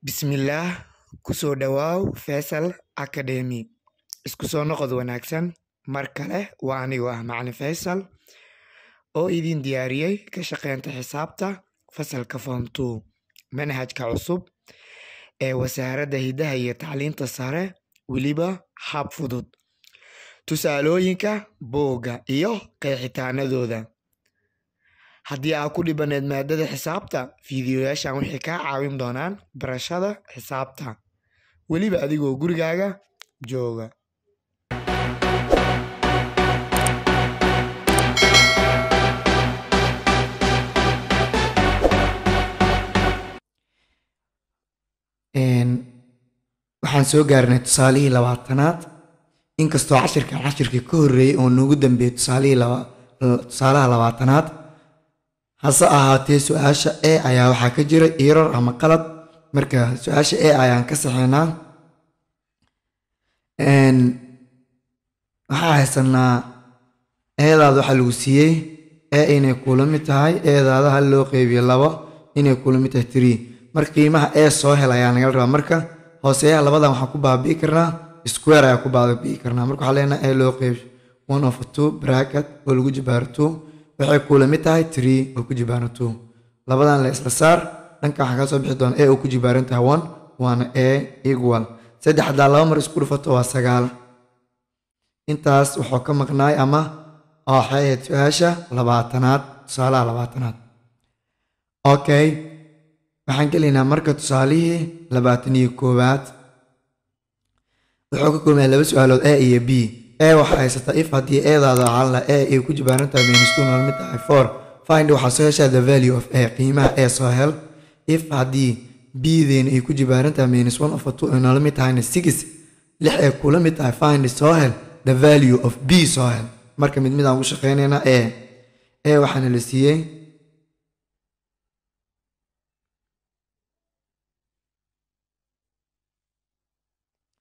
Bismillaah, ku soo dhowaaw faysal Academy. Isku soo noqod wanaagsan. Mar kale waa anigu ah Macallin faysal oo idin diyaariyey ka shaqeynta xisaabta fasalka Form 2 manhajka cusub ee Wasaaradda Hidaha iyo Tacliinta Sare weliba hab fudud. Tusaalooyinka buugga iyo qeexitaanadooda haddii aa ku dhibaneed maadada xisaabta fiidiyoyaashan waxay kaa caawin doonaan barashada xisaabta weliba adigoo gurigaaga jooga waxaan soo gaarnay tusaalihii labaatanaad inkastoo cashirkan cashirkii ka horreeyey oo noogu dambeeyey tusaalaha labaatanaad hase ahaatee su-aasha a ayaa waxaa ka jira irar ama qalad marka su-aasha e ayaan ka saxinaa waxaa haysanaa eedaada waxaa lagu siiyey ee inay kula mid tahay eedaada hal loo qeybiyo labo inay kula mid tahay tiri mar qiimaha ee soo hel ayaa nagala rabaa marka hooseeyaha labadan waxaan ku baabi'i karnaa square ayaa ku baabi'i karnaa marka waxaa leenaha ee loo qeybiyo one of two bracket oo lagu jabaarto waxay kula mid tahay tree oo ku jibaano two labadan la isla saar dhanka waxaa kaa soo bixi doona e oo ku jibaaran tahay one waana e equal saddex haddaa laba mar isku dhufato waa sagaal intaas waxuu ka maqnaay ama waxay ahayd su-aasha labaatanaad tusaalaha labaatanaad okay waxaan gelaynaa marka tusaalihii labaatan iyo koowaad wuxuu ka kulmaya laba su-aalood a iyo b ee waxaa haysata if haddii eedaada ahaan laha ee ay ku jibaarantahay minstumal mid tahay for find waxaa soo heshaa the value of a qiimaha ee soo hel if haddii bdeen ay ku jibaarantahay minus one of a two ay mid tahayna six lix ay kula mid tahay find soo hel the value of b soo hel marka mid mid aan ugu shaqaynaynaa ee ee waxaana la siiyey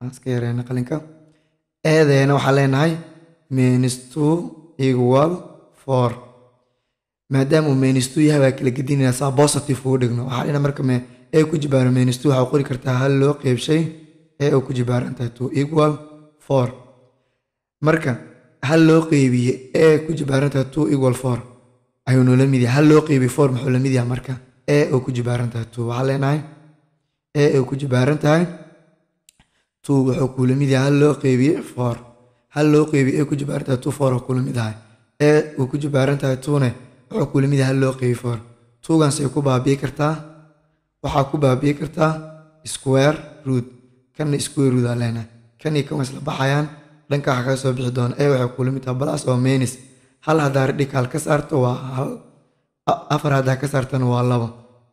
aan iska yareyna qalinka eedeena waxaa leenahay menistu equal for maadaamuu menistu yahay waa kala gedinayna saa positive uu dhigno waxaa dhina marka ee ku jibaaro menistu waxaa qori kartaa hal loo qeybshay ee u ku jibaaran tahay to equal for marka hal loo qeybiye ee ku jibaaran tahay to equal for ayuu noola mid yahay hal loo qeybiye for muxuu la mid yahay marka ee u ku jibaaran tahay to waxaan leenahay ee u ku jibaaran tahay two wuxuu kula mid yahay hal loo qeybiye foor hal loo qeybiye ee ku jabaarantahay two foor kula mid ahay ee uu ku jabaarantahay tuune wuxuu kula yahay hal loo qeybiye foor tuugansay ku baabi'i kartaa waxaa ku baabi'i kartaa square root kana square root aan leenahay kan iyo kan isla baxayaan dhanka waxaa kaga soo bixi doona ee waxay kula tahay balas oo menis hal haddaa radhicaal ka saarto waa hal afar haddaa ka saartana waa laba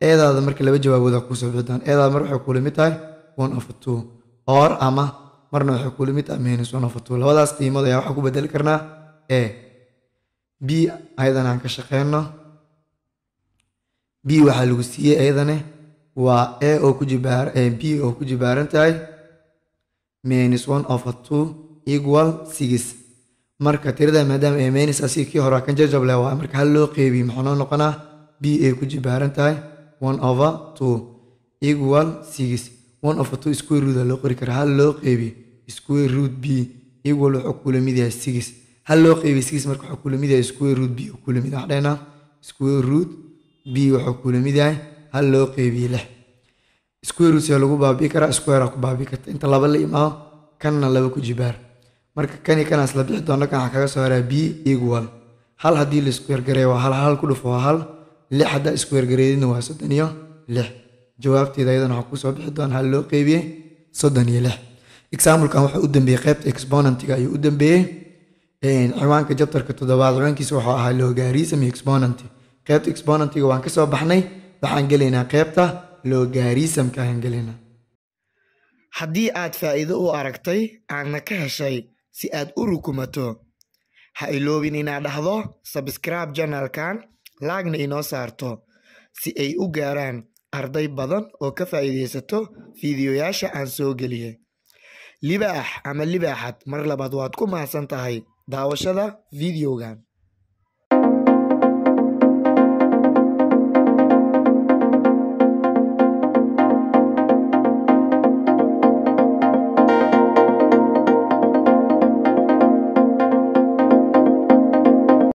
eedaada marka laba jawaabooda soo bixi doona eedaada mar waxay kulamid tahay one of two or ama marna waxa kula mid ah mehenusonafatul labadaas qiimood ayaa waxaa ku bedeli karnaa e b ayadana aan ka shaqeyno b waxaa lagu siiyey ayadane waa e oo ku jibaar b oo ku jibaaran tahay minus one of a two equal six marka tirada maadaama ee minus asii kii hore kan jajable waa marka hal loo qeybiyey maxaa noo noqonaa b ay ku jibaaran tahay one over two equal six one over two square root loo qori karaa hal loo qeybiyo square root b iyagu wuxuu kula yahay six hal loo qeybiyo six marka wuxuu kula yahay square root b uu kula mid square root b wuxuu kula yahay hal loo qeybiyo lix square root see lagu baabi'i karaa square aa ku baabi'i karta inta laba la imaado kanna laba ku jibaar marka kani kanaas la bixi doona kan waxaa kaga soo haraa b equal hal haddii la square gareeyo waa hal hal ku dhufo waa hal lix haddaa square gareedina waa soddon iyo lix jawaabteeda ayadana waxaan kusoo bixi doonaa loo qeybiyey soddon iyo lix exaamulkan waxaa u dambeeyey qaybta exponentiga ayuu u dambeeyey ciwaanka jabtarka toddobaad ciwaankiisa waxaa ahaa loogaariism iyo exponenti exponentiga waan ka baxnay waxaan gelaynaa qaybta loogaariisamka ayaan gelaynaa haddii aad faa'iido u aragtay aadna ka heshay si aad u rukumato ha iloobin inaad dhahdo sabskraib janalkan laagna inoo saarto si ay u gaaraan arday badan oo ka faa'iidaysato fiidiyoyaasha aan soo geliyey libaax ama libaaxad mar labaad waad ku mahadsan tahay daawashada fiidiyowgan